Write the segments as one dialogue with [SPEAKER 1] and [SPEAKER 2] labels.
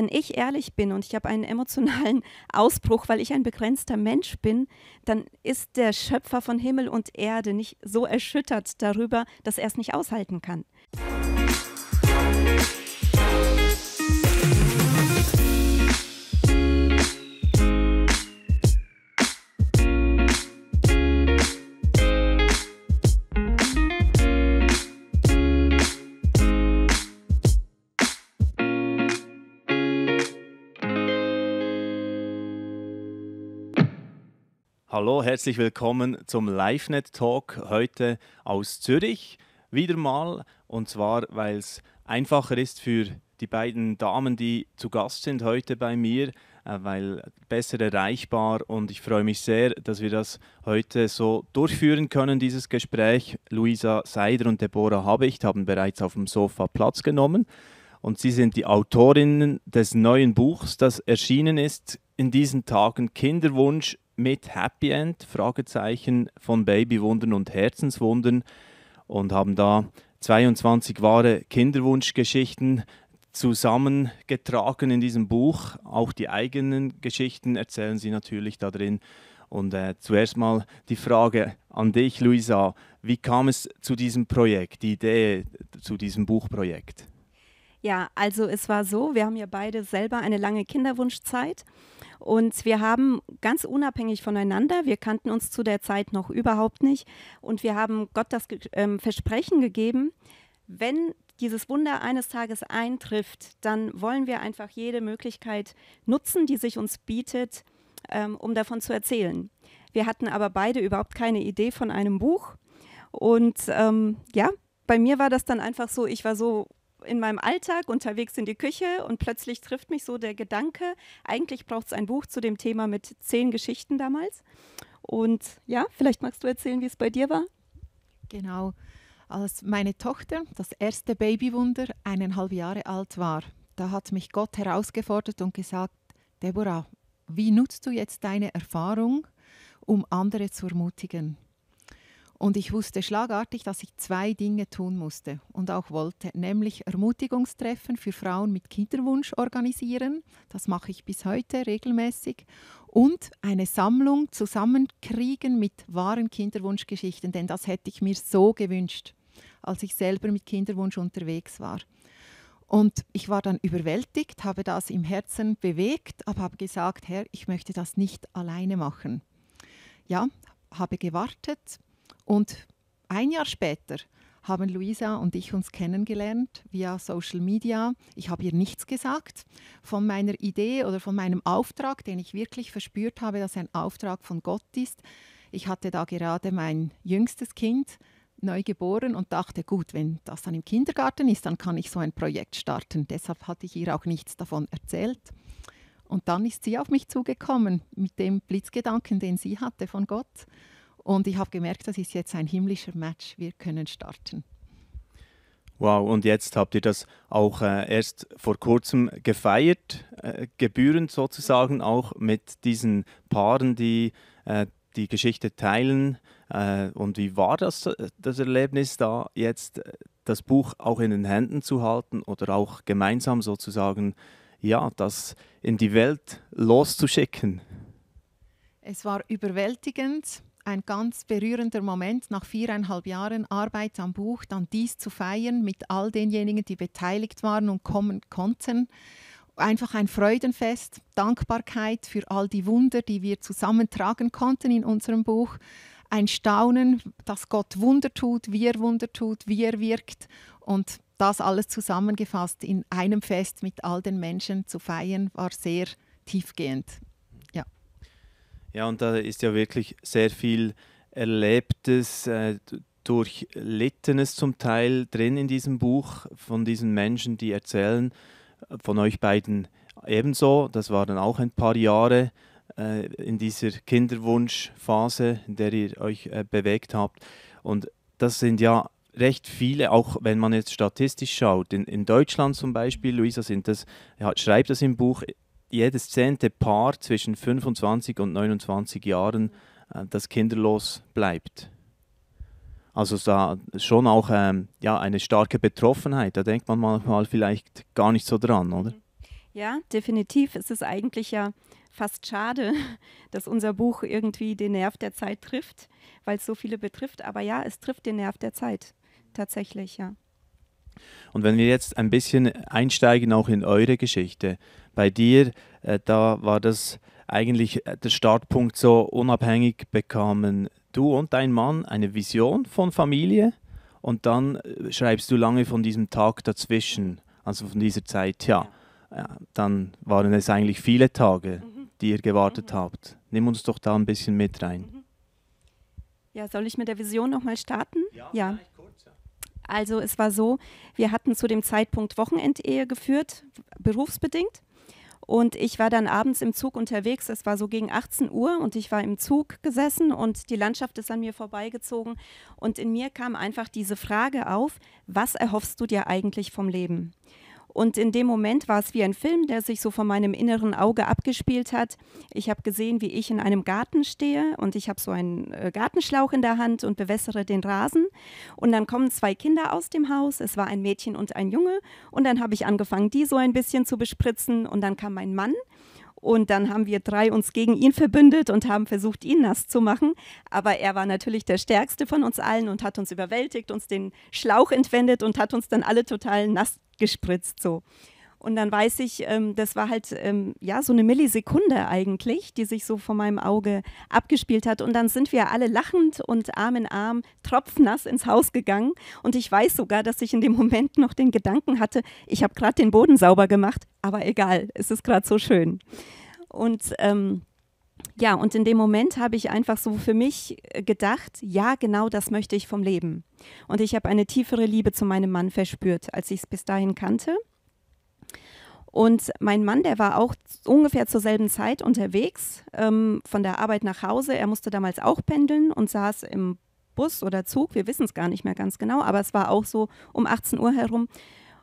[SPEAKER 1] wenn ich ehrlich bin und ich habe einen emotionalen Ausbruch, weil ich ein begrenzter Mensch bin, dann ist der Schöpfer von Himmel und Erde nicht so erschüttert darüber, dass er es nicht aushalten kann. Musik
[SPEAKER 2] Hallo, herzlich willkommen zum LiveNet Talk heute aus Zürich. Wieder mal, und zwar, weil es einfacher ist für die beiden Damen, die zu Gast sind heute bei mir, äh, weil besser erreichbar und ich freue mich sehr, dass wir das heute so durchführen können, dieses Gespräch. Luisa Seider und Deborah Habicht haben bereits auf dem Sofa Platz genommen und sie sind die Autorinnen des neuen Buchs, das erschienen ist in diesen Tagen Kinderwunsch mit Happy End, Fragezeichen von Babywunden und Herzenswunden und haben da 22 wahre Kinderwunschgeschichten zusammengetragen in diesem Buch. Auch die eigenen Geschichten erzählen sie natürlich da drin. Und äh, zuerst mal die Frage an dich, Luisa. Wie kam es zu diesem Projekt, die Idee zu diesem Buchprojekt?
[SPEAKER 1] Ja, also es war so, wir haben ja beide selber eine lange Kinderwunschzeit und wir haben ganz unabhängig voneinander, wir kannten uns zu der Zeit noch überhaupt nicht, und wir haben Gott das äh, Versprechen gegeben, wenn dieses Wunder eines Tages eintrifft, dann wollen wir einfach jede Möglichkeit nutzen, die sich uns bietet, ähm, um davon zu erzählen. Wir hatten aber beide überhaupt keine Idee von einem Buch. Und ähm, ja, bei mir war das dann einfach so, ich war so in meinem Alltag unterwegs in die Küche und plötzlich trifft mich so der Gedanke, eigentlich braucht es ein Buch zu dem Thema mit zehn Geschichten damals. Und ja, vielleicht magst du erzählen, wie es bei dir war. Genau. Als
[SPEAKER 3] meine Tochter, das erste Babywunder, eineinhalb Jahre alt war, da hat mich Gott herausgefordert und gesagt, Deborah, wie nutzt du jetzt deine Erfahrung, um andere zu ermutigen? Und ich wusste schlagartig, dass ich zwei Dinge tun musste und auch wollte, nämlich Ermutigungstreffen für Frauen mit Kinderwunsch organisieren, das mache ich bis heute regelmäßig, und eine Sammlung zusammenkriegen mit wahren Kinderwunschgeschichten, denn das hätte ich mir so gewünscht, als ich selber mit Kinderwunsch unterwegs war. Und ich war dann überwältigt, habe das im Herzen bewegt, aber habe gesagt, Herr, ich möchte das nicht alleine machen. Ja, habe gewartet, und ein Jahr später haben Luisa und ich uns kennengelernt via Social Media. Ich habe ihr nichts gesagt von meiner Idee oder von meinem Auftrag, den ich wirklich verspürt habe, dass ein Auftrag von Gott ist. Ich hatte da gerade mein jüngstes Kind neu geboren und dachte, gut, wenn das dann im Kindergarten ist, dann kann ich so ein Projekt starten. Deshalb hatte ich ihr auch nichts davon erzählt. Und dann ist sie auf mich zugekommen mit dem Blitzgedanken, den sie hatte von Gott. Und ich habe gemerkt, das ist jetzt ein himmlischer Match, wir können starten.
[SPEAKER 2] Wow, und jetzt habt ihr das auch äh, erst vor kurzem gefeiert, äh, gebührend sozusagen, auch mit diesen Paaren, die äh, die Geschichte teilen. Äh, und wie war das, äh, das Erlebnis da, jetzt äh, das Buch auch in den Händen zu halten oder auch gemeinsam sozusagen, ja, das in die Welt loszuschicken?
[SPEAKER 3] Es war überwältigend ein ganz berührender Moment, nach viereinhalb Jahren Arbeit am Buch, dann dies zu feiern mit all denjenigen, die beteiligt waren und kommen konnten. Einfach ein Freudenfest, Dankbarkeit für all die Wunder, die wir zusammentragen konnten in unserem Buch. Ein Staunen, dass Gott Wunder tut, wie er Wunder tut, wie er wirkt. Und das alles zusammengefasst in einem Fest mit all den Menschen zu feiern, war sehr tiefgehend.
[SPEAKER 2] Ja, und da ist ja wirklich sehr viel Erlebtes, äh, Durchlittenes zum Teil drin in diesem Buch von diesen Menschen, die erzählen, äh, von euch beiden ebenso. Das waren auch ein paar Jahre äh, in dieser Kinderwunschphase, in der ihr euch äh, bewegt habt. Und das sind ja recht viele, auch wenn man jetzt statistisch schaut. In, in Deutschland zum Beispiel, Luisa, sind das, ja, schreibt das im Buch, jedes zehnte Paar zwischen 25 und 29 Jahren, äh, das kinderlos bleibt. Also da schon auch ähm, ja, eine starke Betroffenheit, da denkt man manchmal vielleicht gar nicht so dran, mhm. oder?
[SPEAKER 1] Ja, definitiv. Es ist eigentlich ja fast schade, dass unser Buch irgendwie den Nerv der Zeit trifft, weil es so viele betrifft. Aber ja, es trifft den Nerv der Zeit, tatsächlich, ja.
[SPEAKER 2] Und wenn wir jetzt ein bisschen einsteigen auch in eure Geschichte, bei dir, äh, da war das eigentlich äh, der Startpunkt so unabhängig bekamen du und dein Mann eine Vision von Familie und dann äh, schreibst du lange von diesem Tag dazwischen, also von dieser Zeit, ja. ja dann waren es eigentlich viele Tage, mhm. die ihr gewartet mhm. habt. Nimm uns doch da ein bisschen mit rein. Mhm.
[SPEAKER 1] Ja, soll ich mit der Vision nochmal starten? Ja, ja. Also es war so, wir hatten zu dem Zeitpunkt Wochenendehe geführt, berufsbedingt. Und ich war dann abends im Zug unterwegs. Es war so gegen 18 Uhr und ich war im Zug gesessen und die Landschaft ist an mir vorbeigezogen. Und in mir kam einfach diese Frage auf, was erhoffst du dir eigentlich vom Leben? Und in dem Moment war es wie ein Film, der sich so vor meinem inneren Auge abgespielt hat. Ich habe gesehen, wie ich in einem Garten stehe und ich habe so einen äh, Gartenschlauch in der Hand und bewässere den Rasen. Und dann kommen zwei Kinder aus dem Haus. Es war ein Mädchen und ein Junge. Und dann habe ich angefangen, die so ein bisschen zu bespritzen. Und dann kam mein Mann. Und dann haben wir drei uns gegen ihn verbündet und haben versucht, ihn nass zu machen. Aber er war natürlich der stärkste von uns allen und hat uns überwältigt, uns den Schlauch entwendet und hat uns dann alle total nass gespritzt so. Und dann weiß ich, ähm, das war halt ähm, ja so eine Millisekunde eigentlich, die sich so vor meinem Auge abgespielt hat. Und dann sind wir alle lachend und Arm in Arm tropfnass ins Haus gegangen. Und ich weiß sogar, dass ich in dem Moment noch den Gedanken hatte, ich habe gerade den Boden sauber gemacht, aber egal, es ist gerade so schön. Und ähm, ja, und in dem Moment habe ich einfach so für mich äh, gedacht, ja, genau das möchte ich vom Leben. Und ich habe eine tiefere Liebe zu meinem Mann verspürt, als ich es bis dahin kannte. Und mein Mann, der war auch ungefähr zur selben Zeit unterwegs, ähm, von der Arbeit nach Hause. Er musste damals auch pendeln und saß im Bus oder Zug, wir wissen es gar nicht mehr ganz genau, aber es war auch so um 18 Uhr herum.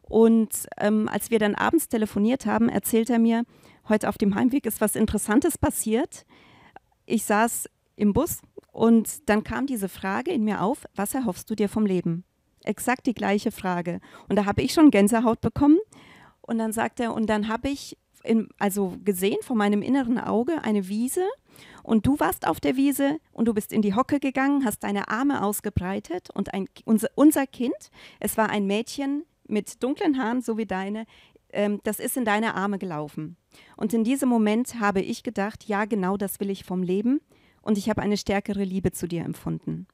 [SPEAKER 1] Und ähm, als wir dann abends telefoniert haben, erzählt er mir, heute auf dem Heimweg ist was Interessantes passiert ich saß im Bus und dann kam diese Frage in mir auf, was erhoffst du dir vom Leben? Exakt die gleiche Frage. Und da habe ich schon Gänsehaut bekommen. Und dann sagt er, und dann habe ich in, also gesehen vor meinem inneren Auge eine Wiese und du warst auf der Wiese und du bist in die Hocke gegangen, hast deine Arme ausgebreitet und ein, unser, unser Kind, es war ein Mädchen mit dunklen Haaren, so wie deine, ähm, das ist in deine Arme gelaufen. Und in diesem Moment habe ich gedacht, ja, genau das will ich vom Leben. Und ich habe eine stärkere Liebe zu dir empfunden.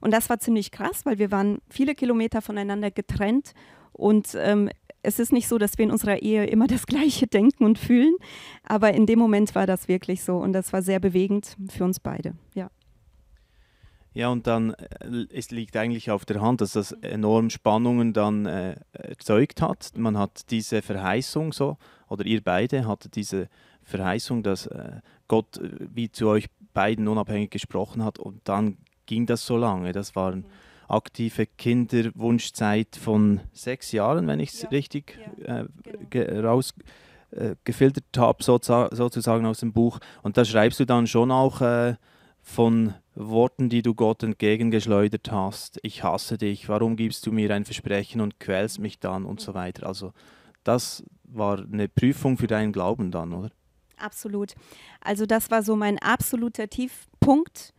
[SPEAKER 1] Und das war ziemlich krass, weil wir waren viele Kilometer voneinander getrennt und ähm, es ist nicht so, dass wir in unserer Ehe immer das Gleiche denken und fühlen, aber in dem Moment war das wirklich so und das war sehr bewegend für uns beide, ja.
[SPEAKER 2] Ja, und dann äh, es liegt eigentlich auf der Hand, dass das enorm Spannungen dann äh, erzeugt hat. Man hat diese Verheißung so, oder ihr beide hattet diese Verheißung, dass äh, Gott äh, wie zu euch beiden unabhängig gesprochen hat und dann ging das so lange. Das war eine mhm. aktive Kinderwunschzeit von sechs Jahren, wenn ich es ja. richtig ja. Äh, genau. rausgefiltert äh, habe, sozusagen aus dem Buch. Und da schreibst du dann schon auch von Worten, die du Gott entgegengeschleudert hast, ich hasse dich, warum gibst du mir ein Versprechen und quälst mich dann und so weiter. Also das war eine Prüfung für deinen Glauben dann, oder?
[SPEAKER 1] Absolut. Also das war so mein absoluter Tiefpunkt.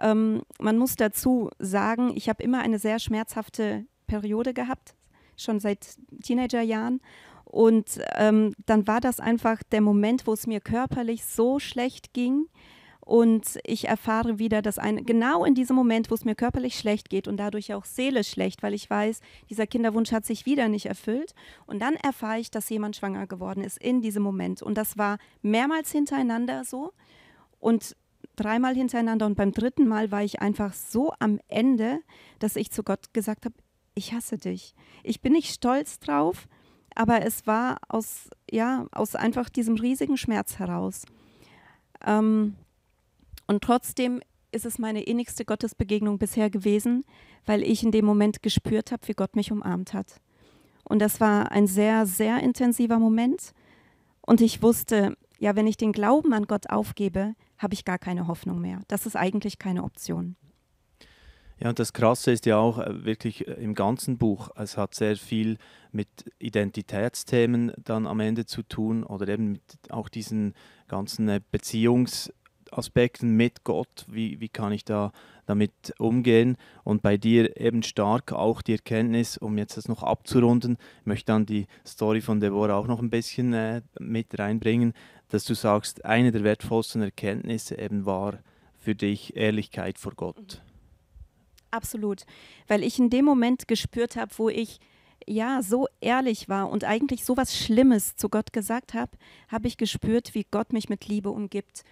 [SPEAKER 1] Ähm, man muss dazu sagen, ich habe immer eine sehr schmerzhafte Periode gehabt, schon seit Teenagerjahren. Und ähm, dann war das einfach der Moment, wo es mir körperlich so schlecht ging, und ich erfahre wieder, dass ein, genau in diesem Moment, wo es mir körperlich schlecht geht und dadurch auch seelisch schlecht, weil ich weiß, dieser Kinderwunsch hat sich wieder nicht erfüllt. Und dann erfahre ich, dass jemand schwanger geworden ist in diesem Moment. Und das war mehrmals hintereinander so. Und dreimal hintereinander und beim dritten Mal war ich einfach so am Ende, dass ich zu Gott gesagt habe, ich hasse dich. Ich bin nicht stolz drauf, aber es war aus, ja, aus einfach diesem riesigen Schmerz heraus. Ähm, und trotzdem ist es meine innigste Gottesbegegnung bisher gewesen, weil ich in dem Moment gespürt habe, wie Gott mich umarmt hat. Und das war ein sehr, sehr intensiver Moment. Und ich wusste, ja, wenn ich den Glauben an Gott aufgebe, habe ich gar keine Hoffnung mehr. Das ist eigentlich keine Option.
[SPEAKER 2] Ja, und das Krasse ist ja auch äh, wirklich äh, im ganzen Buch, es hat sehr viel mit Identitätsthemen dann am Ende zu tun oder eben mit auch diesen ganzen äh, Beziehungs- Aspekten mit Gott, wie, wie kann ich da damit umgehen und bei dir eben stark auch die Erkenntnis, um jetzt das noch abzurunden, möchte dann die Story von Deborah auch noch ein bisschen äh, mit reinbringen, dass du sagst, eine der wertvollsten Erkenntnisse eben war für dich Ehrlichkeit vor Gott. Mhm.
[SPEAKER 1] Absolut, weil ich in dem Moment gespürt habe, wo ich ja so ehrlich war und eigentlich so was Schlimmes zu Gott gesagt habe, habe ich gespürt, wie Gott mich mit Liebe umgibt.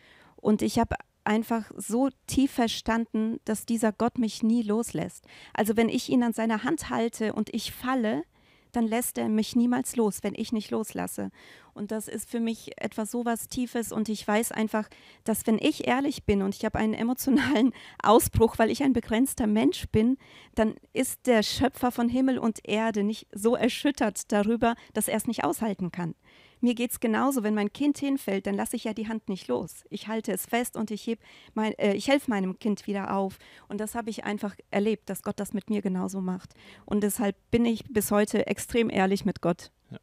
[SPEAKER 1] Und ich habe einfach so tief verstanden, dass dieser Gott mich nie loslässt. Also wenn ich ihn an seiner Hand halte und ich falle, dann lässt er mich niemals los, wenn ich nicht loslasse. Und das ist für mich etwas so was Tiefes und ich weiß einfach, dass wenn ich ehrlich bin und ich habe einen emotionalen Ausbruch, weil ich ein begrenzter Mensch bin, dann ist der Schöpfer von Himmel und Erde nicht so erschüttert darüber, dass er es nicht aushalten kann. Mir geht es genauso, wenn mein Kind hinfällt, dann lasse ich ja die Hand nicht los. Ich halte es fest und ich, mein, äh, ich helfe meinem Kind wieder auf. Und das habe ich einfach erlebt, dass Gott das mit mir genauso macht. Und deshalb bin ich bis heute extrem ehrlich mit Gott. Ja.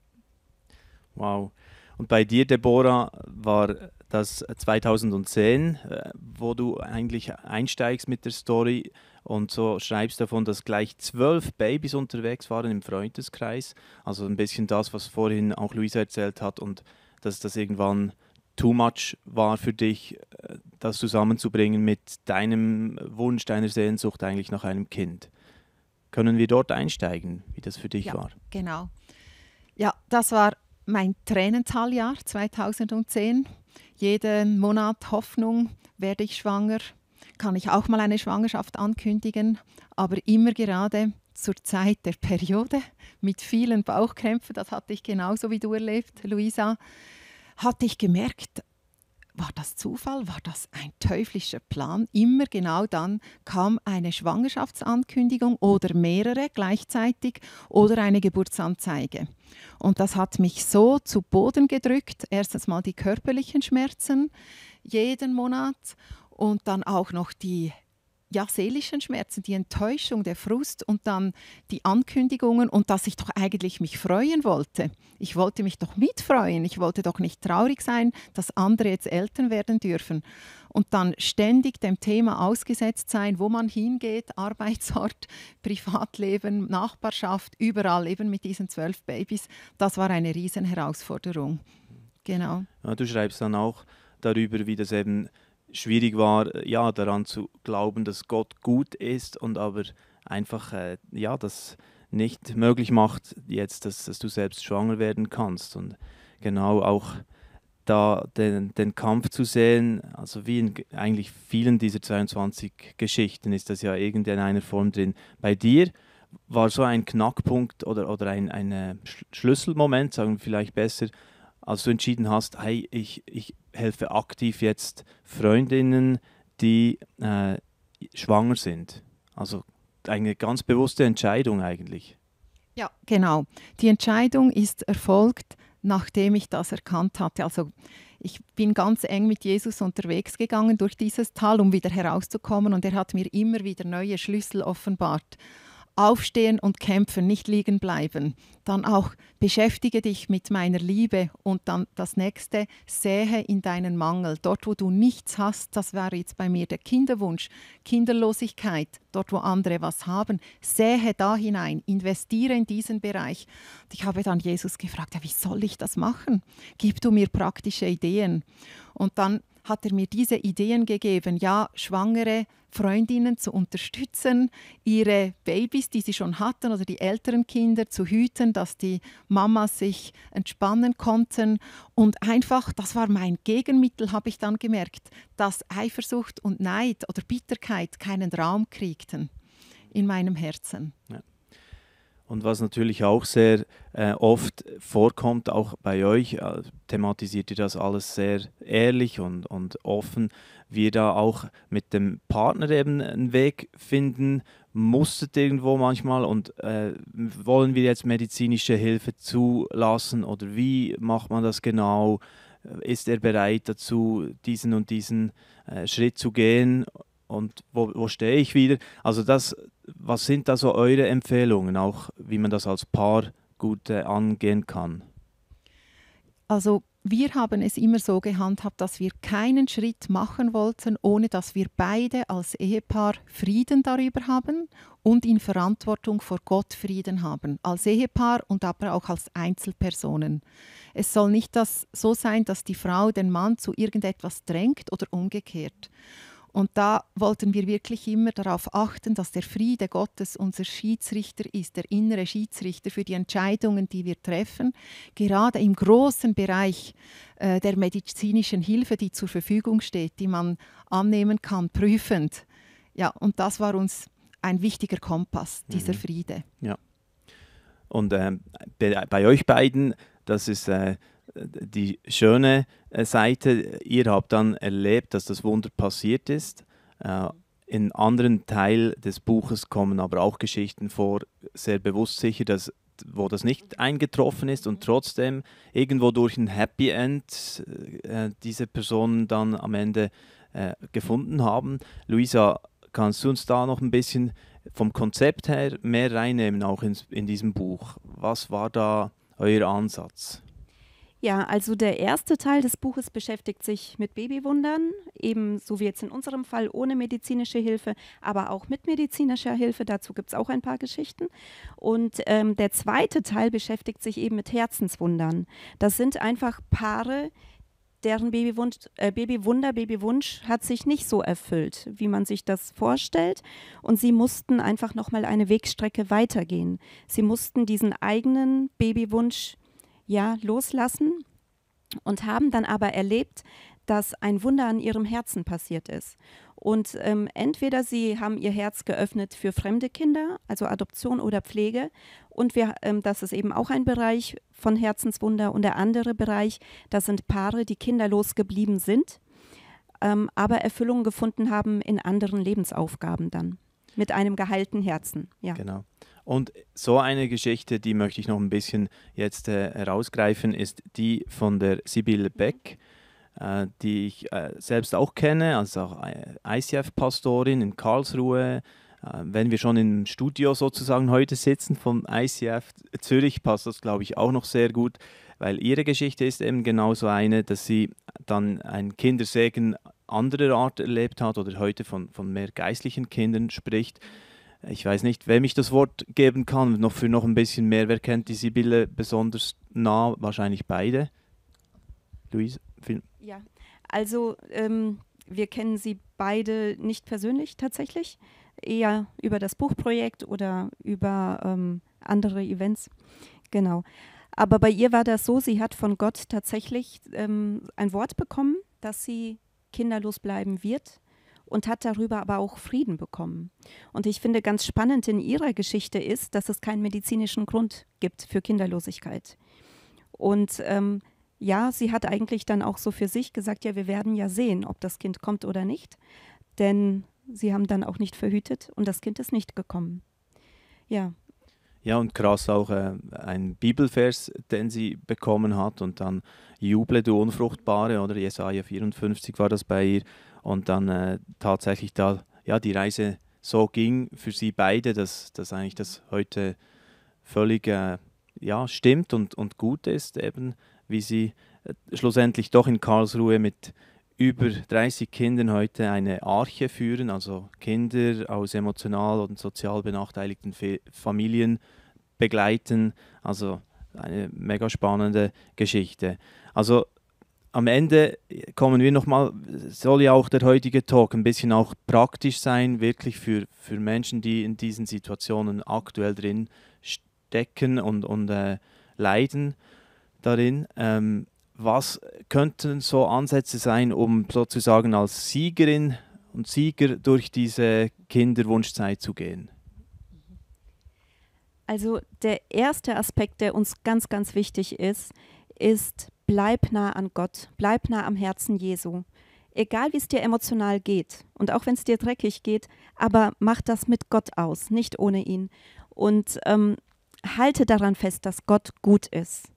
[SPEAKER 2] Wow. Und bei dir, Deborah, war dass 2010, äh, wo du eigentlich einsteigst mit der Story und so schreibst davon, dass gleich zwölf Babys unterwegs waren im Freundeskreis. Also ein bisschen das, was vorhin auch Luisa erzählt hat und dass das irgendwann too much war für dich, äh, das zusammenzubringen mit deinem Wunsch, deiner Sehnsucht eigentlich nach einem Kind. Können wir dort einsteigen, wie das für dich ja, war?
[SPEAKER 3] Genau. Ja, das war mein Tränentaljahr 2010, jeden Monat Hoffnung, werde ich schwanger, kann ich auch mal eine Schwangerschaft ankündigen, aber immer gerade zur Zeit der Periode mit vielen Bauchkrämpfen, das hatte ich genauso wie du erlebt, Luisa, hatte ich gemerkt, war das Zufall? War das ein teuflischer Plan? Immer genau dann kam eine Schwangerschaftsankündigung oder mehrere gleichzeitig oder eine Geburtsanzeige. Und das hat mich so zu Boden gedrückt. Erstens mal die körperlichen Schmerzen jeden Monat und dann auch noch die ja, seelischen Schmerzen, die Enttäuschung, der Frust und dann die Ankündigungen und dass ich doch eigentlich mich freuen wollte. Ich wollte mich doch mitfreuen. Ich wollte doch nicht traurig sein, dass andere jetzt Eltern werden dürfen. Und dann ständig dem Thema ausgesetzt sein, wo man hingeht, Arbeitsort, Privatleben, Nachbarschaft, überall eben mit diesen zwölf Babys. Das war eine Riesenherausforderung. Genau.
[SPEAKER 2] Ja, du schreibst dann auch darüber, wie das eben schwierig war, äh, ja, daran zu glauben, dass Gott gut ist und aber einfach, äh, ja, das nicht möglich macht, jetzt, dass, dass, du selbst schwanger werden kannst. Und genau auch da den, den Kampf zu sehen, also wie in eigentlich vielen dieser 22 Geschichten ist das ja in einer Form drin. Bei dir war so ein Knackpunkt oder, oder ein, ein Schlüsselmoment, sagen wir vielleicht besser, als du entschieden hast, hey, ich, ich helfe aktiv jetzt Freundinnen, die äh, schwanger sind. Also eine ganz bewusste Entscheidung eigentlich.
[SPEAKER 3] Ja, genau. Die Entscheidung ist erfolgt, nachdem ich das erkannt hatte. Also ich bin ganz eng mit Jesus unterwegs gegangen durch dieses Tal, um wieder herauszukommen. Und er hat mir immer wieder neue Schlüssel offenbart. Aufstehen und kämpfen, nicht liegen bleiben. Dann auch beschäftige dich mit meiner Liebe und dann das nächste, sähe in deinen Mangel. Dort, wo du nichts hast, das wäre jetzt bei mir der Kinderwunsch, Kinderlosigkeit, dort, wo andere was haben, sähe da hinein, investiere in diesen Bereich. Und ich habe dann Jesus gefragt, ja, wie soll ich das machen? Gib du mir praktische Ideen. Und dann hat er mir diese Ideen gegeben, ja, schwangere Freundinnen zu unterstützen, ihre Babys, die sie schon hatten oder die älteren Kinder zu hüten, dass die Mamas sich entspannen konnten. Und einfach, das war mein Gegenmittel, habe ich dann gemerkt, dass Eifersucht und Neid oder Bitterkeit keinen Raum kriegten in meinem Herzen.
[SPEAKER 2] Ja. Und was natürlich auch sehr äh, oft vorkommt, auch bei euch, äh, thematisiert ihr das alles sehr ehrlich und, und offen, wie ihr da auch mit dem Partner eben einen Weg finden musstet irgendwo manchmal und äh, wollen wir jetzt medizinische Hilfe zulassen oder wie macht man das genau? Ist er bereit dazu, diesen und diesen äh, Schritt zu gehen? und wo, wo stehe ich wieder? Also das, was sind da so eure Empfehlungen, auch wie man das als Paar gut äh, angehen kann?
[SPEAKER 3] Also wir haben es immer so gehandhabt, dass wir keinen Schritt machen wollten, ohne dass wir beide als Ehepaar Frieden darüber haben und in Verantwortung vor Gott Frieden haben, als Ehepaar und aber auch als Einzelpersonen. Es soll nicht das so sein, dass die Frau den Mann zu irgendetwas drängt oder umgekehrt. Und da wollten wir wirklich immer darauf achten, dass der Friede Gottes unser Schiedsrichter ist, der innere Schiedsrichter für die Entscheidungen, die wir treffen, gerade im großen Bereich äh, der medizinischen Hilfe, die zur Verfügung steht, die man annehmen kann, prüfend. Ja, und das war uns ein wichtiger Kompass, dieser mhm. Friede.
[SPEAKER 2] Ja. Und ähm, bei, bei, euch beiden, das ist äh, die schöne äh, Seite, ihr habt dann erlebt, dass das Wunder passiert ist. Äh, in anderen Teil des Buches kommen aber auch Geschichten vor, sehr bewusst sicher, dass wo das nicht eingetroffen ist und trotzdem irgendwo durch ein Happy End äh, äh diese Personen dann am Ende äh, gefunden haben. Luisa, kannst du uns da noch ein bisschen vom Konzept her mehr reinnehmen, auch in, in diesem Buch? Was war da euer Ansatz?
[SPEAKER 1] Ja, also der erste Teil des Buches beschäftigt sich mit Babywundern, eben so wie jetzt in unserem Fall ohne medizinische Hilfe, aber auch mit medizinischer Hilfe. Dazu gibt es auch ein paar Geschichten. Und ähm, der zweite Teil beschäftigt sich eben mit Herzenswundern. Das sind einfach Paare, deren Babywunsch, äh, Babywunder, Babywunsch hat sich nicht so erfüllt, wie man sich das vorstellt. Und sie mussten einfach nochmal eine Wegstrecke weitergehen. Sie mussten diesen eigenen Babywunsch ja loslassen und haben dann aber erlebt, dass ein Wunder an ihrem Herzen passiert ist. Und ähm, entweder sie haben ihr Herz geöffnet für fremde Kinder, also Adoption oder Pflege. Und wir, ähm, das ist eben auch ein Bereich von Herzenswunder. Und der andere Bereich, das sind Paare, die kinderlos geblieben sind, ähm, aber Erfüllung gefunden haben in anderen Lebensaufgaben dann mit einem geheilten Herzen. Ja.
[SPEAKER 2] Genau. Und so eine Geschichte, die möchte ich noch ein bisschen jetzt äh, herausgreifen, ist die von der Sibylle Beck, äh, die ich äh, selbst auch kenne, als auch äh, ICF-Pastorin in Karlsruhe. Äh, wenn wir schon im Studio sozusagen heute sitzen vom ICF Zürich, passt das, glaube ich, auch noch sehr gut, weil ihre Geschichte ist eben genau so eine, dass sie dann ein Kindersegen anderer Art erlebt hat oder heute von, von mehr geistlichen Kindern spricht. Ich weiß nicht, wem ich das Wort geben kann, noch für noch ein bisschen mehr. Wer kennt die Sibylle besonders nah? Wahrscheinlich beide. Luis?
[SPEAKER 1] Ja, also ähm, wir kennen sie beide nicht persönlich tatsächlich, eher über das Buchprojekt oder über ähm, andere Events. Genau. Aber bei ihr war das so, sie hat von Gott tatsächlich ähm, ein Wort bekommen, das sie kinderlos bleiben wird und hat darüber aber auch Frieden bekommen. Und ich finde ganz spannend in ihrer Geschichte ist, dass es keinen medizinischen Grund gibt für Kinderlosigkeit. Und ähm, ja, sie hat eigentlich dann auch so für sich gesagt, ja, wir werden ja sehen, ob das Kind kommt oder nicht, denn sie haben dann auch nicht verhütet und das Kind ist nicht gekommen. Ja,
[SPEAKER 2] ja, und krass auch äh, ein Bibelvers, den sie bekommen hat und dann Juble, du Unfruchtbare, oder Jesaja 54 war das bei ihr. Und dann äh, tatsächlich da, ja, die Reise so ging für sie beide, dass, dass eigentlich das heute völlig äh, ja, stimmt und, und gut ist, eben wie sie äh, schlussendlich doch in Karlsruhe mit, über 30 Kindern heute eine Arche führen, also Kinder aus emotional und sozial benachteiligten Familien begleiten. Also eine mega spannende Geschichte. Also am Ende kommen wir nochmal, soll ja auch der heutige Talk ein bisschen auch praktisch sein, wirklich für, für Menschen, die in diesen Situationen aktuell drin stecken und, und äh, leiden darin. Ähm, was könnten so Ansätze sein, um sozusagen als Siegerin und Sieger durch diese Kinderwunschzeit zu gehen?
[SPEAKER 1] Also der erste Aspekt, der uns ganz, ganz wichtig ist, ist, bleib nah an Gott, bleib nah am Herzen Jesu. Egal wie es dir emotional geht und auch wenn es dir dreckig geht, aber mach das mit Gott aus, nicht ohne ihn. Und ähm, halte daran fest, dass Gott gut ist.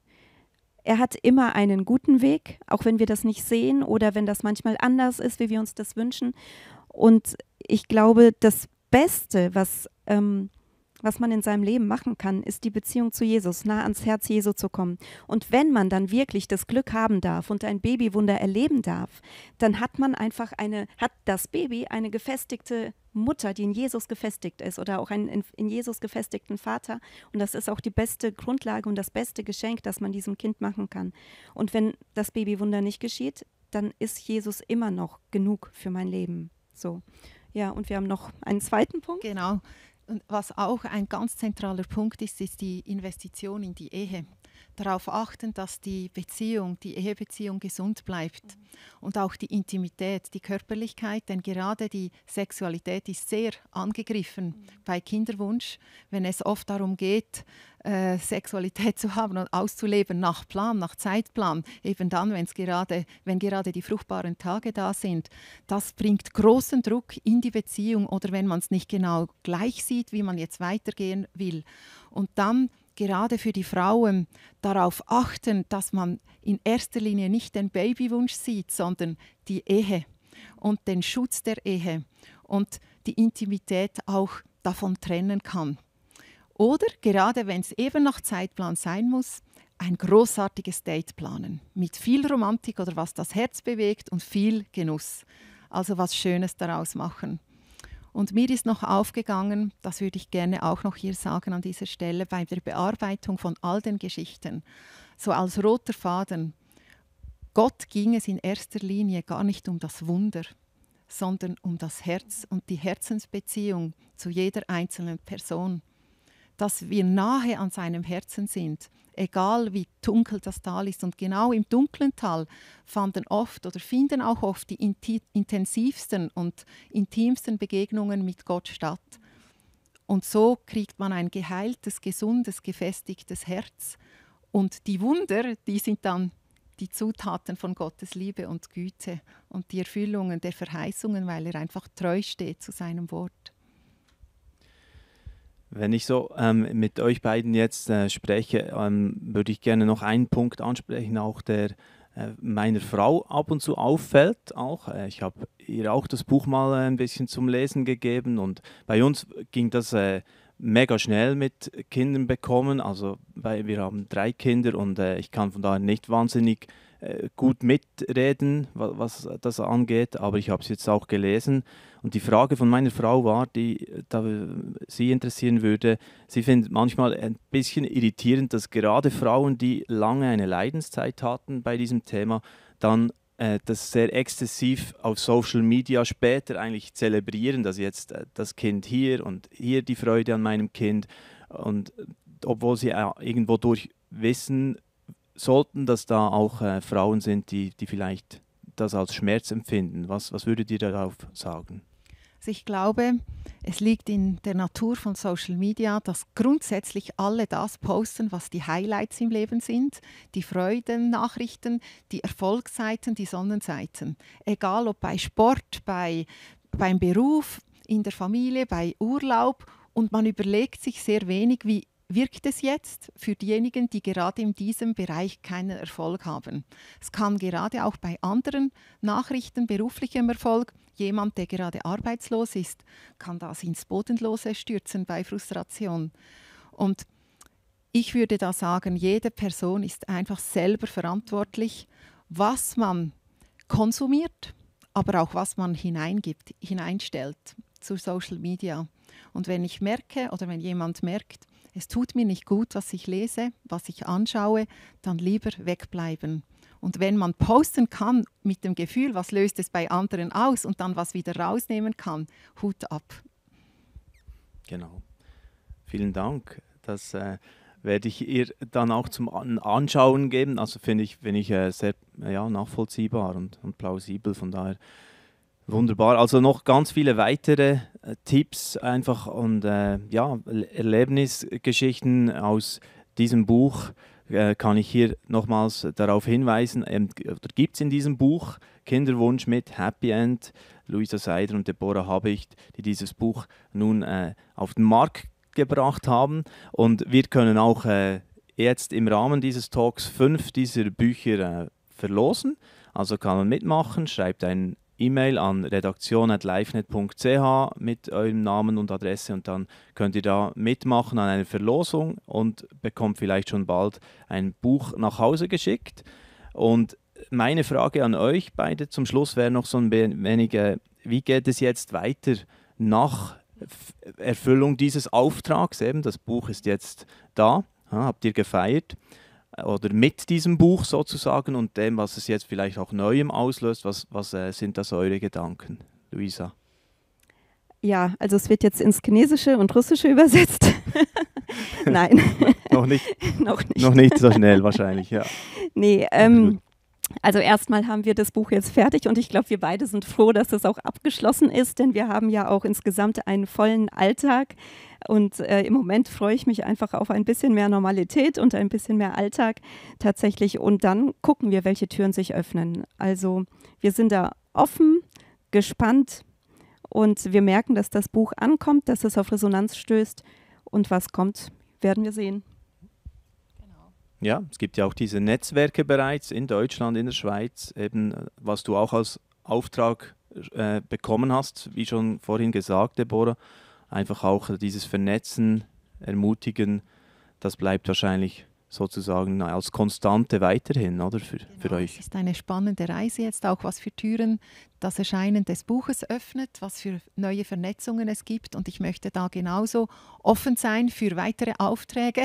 [SPEAKER 1] Er hat immer einen guten Weg, auch wenn wir das nicht sehen oder wenn das manchmal anders ist, wie wir uns das wünschen. Und ich glaube, das Beste, was ähm, was man in seinem Leben machen kann, ist die Beziehung zu Jesus, nah ans Herz Jesu zu kommen. Und wenn man dann wirklich das Glück haben darf und ein Babywunder erleben darf, dann hat man einfach eine, hat das Baby eine gefestigte Mutter, die in Jesus gefestigt ist oder auch einen in, Jesus gefestigten Vater. Und das ist auch die beste Grundlage und das beste Geschenk, das man diesem Kind machen kann. Und wenn das Babywunder nicht geschieht, dann ist Jesus immer noch genug für mein Leben. So. Ja, und wir haben noch einen zweiten Punkt. Genau. Und was auch ein ganz zentraler Punkt ist, ist die
[SPEAKER 3] Investition in die Ehe darauf achten, dass die Beziehung, die Ehebeziehung gesund bleibt mhm. und auch die Intimität, die Körperlichkeit, denn gerade die Sexualität ist sehr angegriffen mhm. bei Kinderwunsch, wenn es oft darum geht, äh, Sexualität zu haben und auszuleben nach Plan, nach Zeitplan, eben dann, wenn's gerade, wenn gerade die fruchtbaren Tage da sind, das bringt großen Druck in die Beziehung oder wenn man es nicht genau gleich sieht, wie man jetzt weitergehen will. Und dann gerade für die Frauen darauf achten, dass man in erster Linie nicht den Babywunsch sieht, sondern die Ehe und den Schutz der Ehe und die Intimität auch davon trennen kann. Oder gerade wenn es eben nach Zeitplan sein muss, ein großartiges Date planen mit viel Romantik oder was das Herz bewegt und viel Genuss. Also was Schönes daraus machen. Und mir ist noch aufgegangen, das würde ich gerne auch noch hier sagen an dieser Stelle, bei der Bearbeitung von all den Geschichten, so als roter Faden, Gott ging es in erster Linie gar nicht um das Wunder, sondern um das Herz und die Herzensbeziehung zu jeder einzelnen Person dass wir nahe an seinem Herzen sind, egal wie dunkel das Tal ist. Und genau im dunklen Tal fanden oft oder finden auch oft die intensivsten und intimsten Begegnungen mit Gott statt. Und so kriegt man ein geheiltes, gesundes, gefestigtes Herz. Und die Wunder, die sind dann die Zutaten von Gottes Liebe und Güte und die Erfüllungen der Verheißungen, weil er einfach treu steht zu seinem Wort.
[SPEAKER 2] Wenn ich so ähm, mit euch beiden jetzt äh, spreche, ähm, würde ich gerne noch einen Punkt ansprechen, auch der äh, meiner Frau ab und zu auffällt. Auch äh, ich habe ihr auch das Buch mal äh, ein bisschen zum Lesen gegeben und bei uns ging das äh, mega schnell mit Kindern bekommen. Also weil wir haben drei Kinder und äh, ich kann von daher nicht wahnsinnig äh, gut mitreden, was, das angeht, aber ich habe es jetzt auch gelesen. Und die Frage von meiner Frau war, die da sie interessieren würde, sie findet manchmal ein bisschen irritierend, dass gerade Frauen, die lange eine Leidenszeit hatten bei diesem Thema, dann äh, das sehr exzessiv auf Social Media später eigentlich zelebrieren, dass jetzt äh, das Kind hier und hier die Freude an meinem Kind und obwohl sie äh, irgendwo durch wissen, sollten das da auch äh, Frauen sind, die, die vielleicht das als Schmerz empfinden? Was, was würdet ihr darauf sagen?
[SPEAKER 3] Also ich glaube, es liegt in der Natur von Social Media, dass grundsätzlich alle das posten, was die Highlights im Leben sind, die Freuden, Nachrichten, die Erfolgsseiten, die Sonnenseiten. Egal ob bei Sport, bei, beim Beruf, in der Familie, bei Urlaub. Und man überlegt sich sehr wenig, wie wirkt es jetzt für diejenigen, die gerade in diesem Bereich keinen Erfolg haben. Es kann gerade auch bei anderen Nachrichten beruflichem Erfolg, jemand, der gerade arbeitslos ist, kann das ins Bodenlose stürzen bei Frustration. Und ich würde da sagen, jede Person ist einfach selber verantwortlich, was man konsumiert, aber auch was man hineingibt, hineinstellt zu Social Media. Und wenn ich merke oder wenn jemand merkt, es tut mir nicht gut, was ich lese, was ich anschaue, dann lieber wegbleiben. Und wenn man posten kann mit dem Gefühl, was löst es bei anderen aus und dann was wieder rausnehmen kann, Hut ab.
[SPEAKER 2] Genau. Vielen Dank. Das äh, werde ich ihr dann auch zum An Anschauen geben. Also finde ich, find ich äh, sehr ja, nachvollziehbar und, und plausibel. Von daher wunderbar. Also noch ganz viele weitere äh, Tipps einfach und äh, ja, Erlebnisgeschichten aus diesem Buch äh, kann ich hier nochmals darauf hinweisen, ähm, gibt es in diesem Buch Kinderwunsch mit Happy End, Luisa Seider und Deborah Habicht, die dieses Buch nun äh, auf den Markt gebracht haben. Und wir können auch äh, jetzt im Rahmen dieses Talks fünf dieser Bücher äh, verlosen. Also kann man mitmachen, schreibt einen E-Mail an redaktion.lifenet.ch mit eurem Namen und Adresse und dann könnt ihr da mitmachen an einer Verlosung und bekommt vielleicht schon bald ein Buch nach Hause geschickt. Und meine Frage an euch beide zum Schluss wäre noch so ein wenig, wie geht es jetzt weiter nach Erfüllung dieses Auftrags? Eben, das Buch ist jetzt da, habt ihr gefeiert. Äh, oder mit diesem Buch sozusagen und dem, was es jetzt vielleicht auch Neuem auslöst? Was, was äh, sind das eure Gedanken, Luisa?
[SPEAKER 1] Ja, also es wird jetzt ins Chinesische und Russische übersetzt. Nein. noch nicht. noch nicht. Noch nicht so schnell
[SPEAKER 2] wahrscheinlich, ja.
[SPEAKER 1] Nee, ähm, also erstmal haben wir das Buch jetzt fertig und ich glaube, wir beide sind froh, dass das auch abgeschlossen ist, denn wir haben ja auch insgesamt einen vollen Alltag. Und äh, im Moment freue ich mich einfach auf ein bisschen mehr Normalität und ein bisschen mehr Alltag tatsächlich. Und dann gucken wir, welche Türen sich öffnen. Also wir sind da offen, gespannt und wir merken, dass das Buch ankommt, dass es auf Resonanz stößt. Und was kommt, werden wir sehen.
[SPEAKER 2] Ja, es gibt ja auch diese Netzwerke bereits in Deutschland, in der Schweiz, eben äh, was du auch als Auftrag äh, bekommen hast, wie schon vorhin gesagt, Deborah. Einfach auch äh, dieses Vernetzen, Ermutigen, das bleibt wahrscheinlich sozusagen als Konstante weiterhin, oder? Für, genau, für euch. Es
[SPEAKER 3] ist eine spannende Reise jetzt auch, was für Türen das Erscheinen des Buches öffnet, was für neue Vernetzungen es gibt. Und ich möchte da genauso offen sein für weitere Aufträge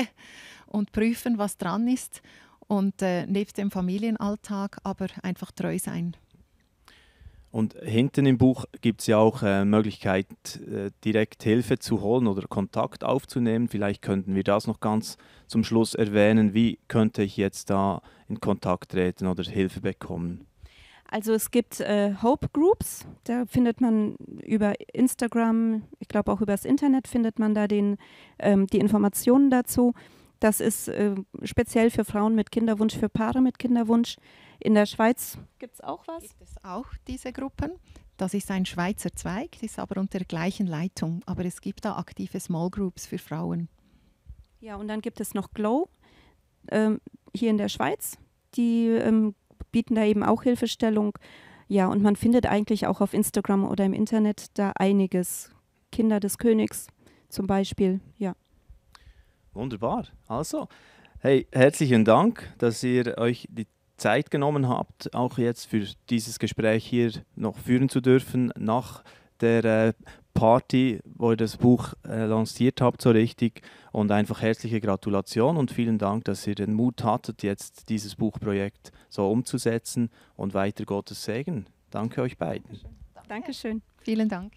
[SPEAKER 3] und prüfen, was dran ist und äh, neben dem Familienalltag aber einfach treu sein.
[SPEAKER 2] Und hinten im Buch gibt es ja auch äh, Möglichkeit, äh, direkt Hilfe zu holen oder Kontakt aufzunehmen. Vielleicht könnten wir das noch ganz zum Schluss erwähnen. Wie könnte ich jetzt da in Kontakt treten oder Hilfe bekommen?
[SPEAKER 1] Also es gibt äh, Hope Groups, da findet man über Instagram, ich glaube auch über das Internet findet man da den, ähm, die Informationen dazu. Das ist äh, speziell für Frauen mit Kinderwunsch, für Paare mit Kinderwunsch. In der Schweiz gibt es auch was? Gibt es auch diese Gruppen? Das ist ein Schweizer Zweig, das ist aber unter der gleichen Leitung.
[SPEAKER 3] Aber es gibt da aktive Small Groups für Frauen.
[SPEAKER 1] Ja, und dann gibt es noch Glow ähm, hier in der Schweiz. Die ähm, bieten da eben auch Hilfestellung. Ja, und man findet eigentlich auch auf Instagram oder im Internet da einiges. Kinder des Königs zum Beispiel, ja.
[SPEAKER 2] Wunderbar. Also, hey, herzlichen Dank, dass ihr euch die Zeit genommen habt, auch jetzt für dieses Gespräch hier noch führen zu dürfen, nach der äh, Party, wo ihr das Buch äh, lanciert habt, so richtig. Und einfach herzliche Gratulation und vielen Dank, dass ihr den Mut hattet, jetzt dieses Buchprojekt so umzusetzen und weiter Gottes Segen. Danke euch beiden.
[SPEAKER 3] Dankeschön. Dankeschön. Vielen Dank.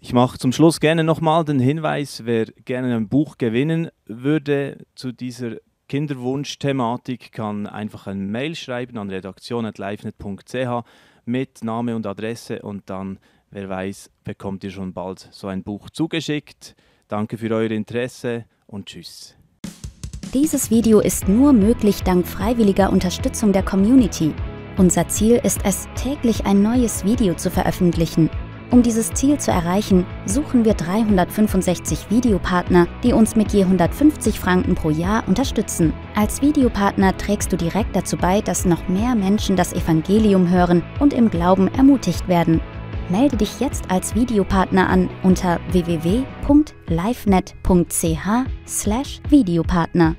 [SPEAKER 2] Ich mache zum Schluss gerne nochmal den Hinweis, wer gerne ein Buch gewinnen würde zu dieser Kinderwunsch-Thematik, kann einfach ein Mail schreiben an redaktion.livenet.ch mit Name und Adresse und dann, wer weiß, bekommt ihr schon bald so ein Buch zugeschickt. Danke für euer Interesse und tschüss.
[SPEAKER 1] Dieses Video ist nur möglich dank freiwilliger Unterstützung der Community. Unser Ziel ist es, täglich ein neues Video zu veröffentlichen. Um dieses Ziel zu erreichen, suchen wir 365 Videopartner, die uns mit je 150 Franken pro Jahr unterstützen. Als Videopartner trägst du direkt dazu bei, dass noch mehr Menschen das Evangelium hören und im Glauben ermutigt werden. Melde dich jetzt als Videopartner an unter www.lifenet.ch/videopartner.